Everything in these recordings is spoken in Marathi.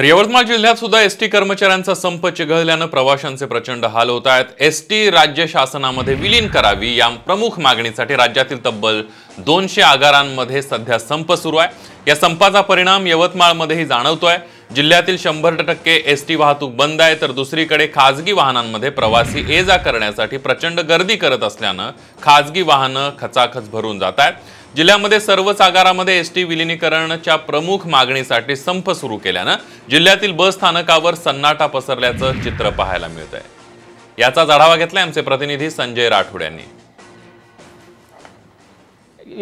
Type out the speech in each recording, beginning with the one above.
तर यवतमाळ जिल्ह्यात सुद्धा टी कर्मचाऱ्यांचा संप चिघळल्यानं प्रवाशांचे प्रचंड हाल होत आहेत एस टी राज्य शासनामध्ये विलीन करावी या प्रमुख मागणीसाठी राज्यातील तब्बल दोनशे आगारांमध्ये सध्या संप सुरू आहे या संपाचा परिणाम यवतमाळमध्येही जाणवतोय जिल्ह्यातील शंभर टक्के एस टी वाहतूक बंद आहे तर दुसरीकडे खाजगी वाहनांमध्ये प्रवासी ये जा करण्यासाठी प्रचंड गर्दी करत असल्यानं खाजगी वाहनं खचाखच भरून जात आहेत जिल्ह्यामध्ये सर्वच आगारामध्ये एस टी विलिनीकरणच्या प्रमुख मागणीसाठी संप सुरू केल्यानं जिल्ह्यातील बस स्थानकावर सन्नाटा पसरल्याचं चित्र पाहायला मिळत आहे याचाच आढावा घेतलाय आमचे प्रतिनिधी संजय राठोड यांनी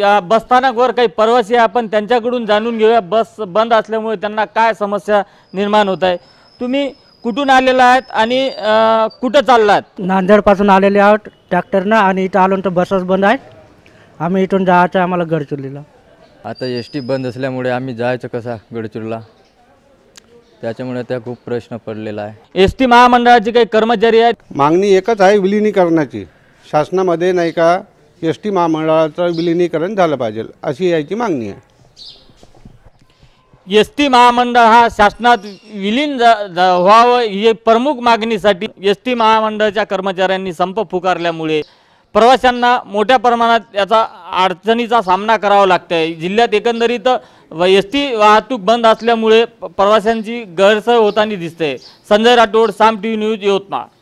या बसस्थानकावर काही प्रवासी आपण त्यांच्याकडून जाणून घेऊया बस बंद असल्यामुळे त्यांना काय समस्या निर्माण होत आहे तुम्ही कुठून आलेला आहात आणि कुठं चाललात नांदेडपासून आलेले आहोत ट्रॅक्टरनं आणि इथं आलो तर बसच बंद आहेत आम्ही इथून जायचं आम्हाला गडचिरोलीला आता एस टी बंद असल्यामुळे आम्ही जायचं कसा गडचिरोलीला त्याच्यामुळे त्या खूप प्रश्न पडलेला आहे एस टी महामंडळाचे काही कर्मचारी आहेत मागणी एकच आहे विलिनीकरणाची शासनामध्ये नाही का एस टी महामंडळाचं विलिनीकरण झालं पाहिजे अशी याची मागणी आहे एस टी महामंडळ हा शासनात विलीन व्हावं हे प्रमुख मागणीसाठी एस टी महामंडळाच्या कर्मचाऱ्यांनी संप पुकारल्यामुळे प्रवाशांना मोठ्या प्रमाणात याचा अडचणीचा सामना करावा लागतो आहे जिल्ह्यात एकंदरीत व एस टी वाहतूक बंद असल्यामुळे प्रवाशांची गैरसोय होताना दिसते Sanjay Rathod Saam T V news Yavatmal